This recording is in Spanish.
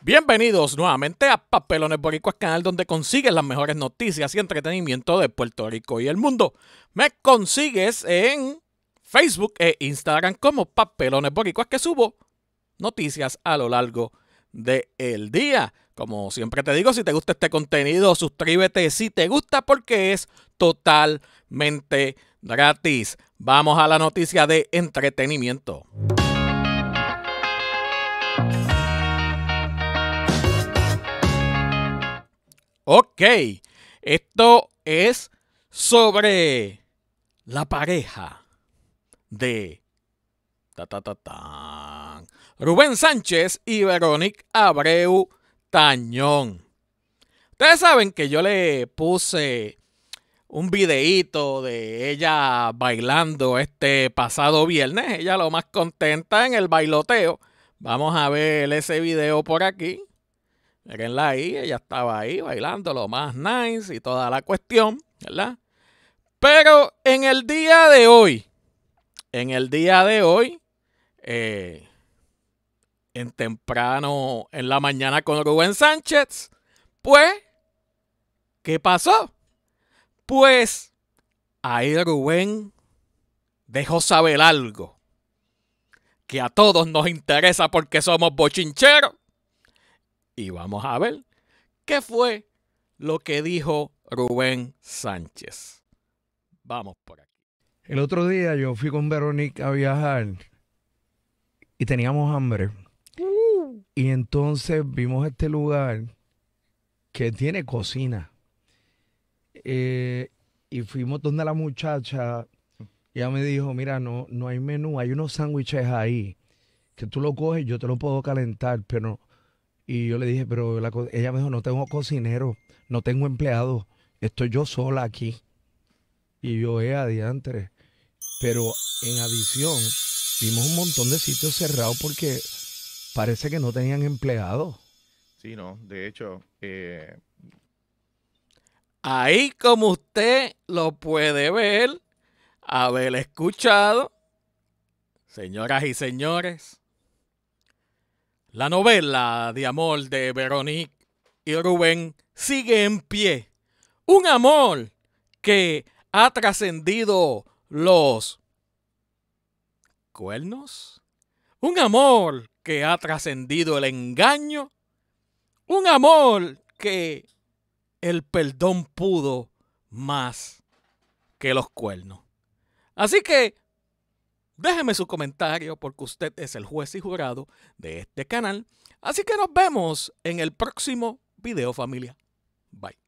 Bienvenidos nuevamente a Papelones Boricuas, canal donde consigues las mejores noticias y entretenimiento de Puerto Rico y el mundo. Me consigues en Facebook e Instagram como Papelones Boricuas, que subo noticias a lo largo del el día. Como siempre te digo, si te gusta este contenido, suscríbete si te gusta porque es totalmente gratis. Vamos a la noticia de entretenimiento. Ok, esto es sobre la pareja de Rubén Sánchez y Verónica Abreu Tañón. Ustedes saben que yo le puse un videíto de ella bailando este pasado viernes. Ella lo más contenta en el bailoteo. Vamos a ver ese video por aquí en la I, ella estaba ahí bailando lo más nice y toda la cuestión, ¿verdad? Pero en el día de hoy, en el día de hoy, eh, en temprano, en la mañana con Rubén Sánchez, pues, ¿qué pasó? Pues ahí Rubén dejó saber algo que a todos nos interesa porque somos bochincheros y vamos a ver qué fue lo que dijo Rubén Sánchez. Vamos por aquí. El otro día yo fui con Verónica a viajar y teníamos hambre. Uh. Y entonces vimos este lugar que tiene cocina. Eh, y fuimos donde la muchacha, ella me dijo, mira, no, no hay menú, hay unos sándwiches ahí, que tú lo coges, yo te lo puedo calentar, pero y yo le dije, pero ella me dijo, no tengo cocinero, no tengo empleado, estoy yo sola aquí. Y yo, he eh, adiante. Pero en adición, vimos un montón de sitios cerrados porque parece que no tenían empleado. Sí, no, de hecho. Eh, Ahí, como usted lo puede ver, haber escuchado, señoras y señores, la novela de amor de Veronique y Rubén sigue en pie. Un amor que ha trascendido los cuernos. Un amor que ha trascendido el engaño. Un amor que el perdón pudo más que los cuernos. Así que Déjeme su comentario porque usted es el juez y jurado de este canal. Así que nos vemos en el próximo video familia. Bye.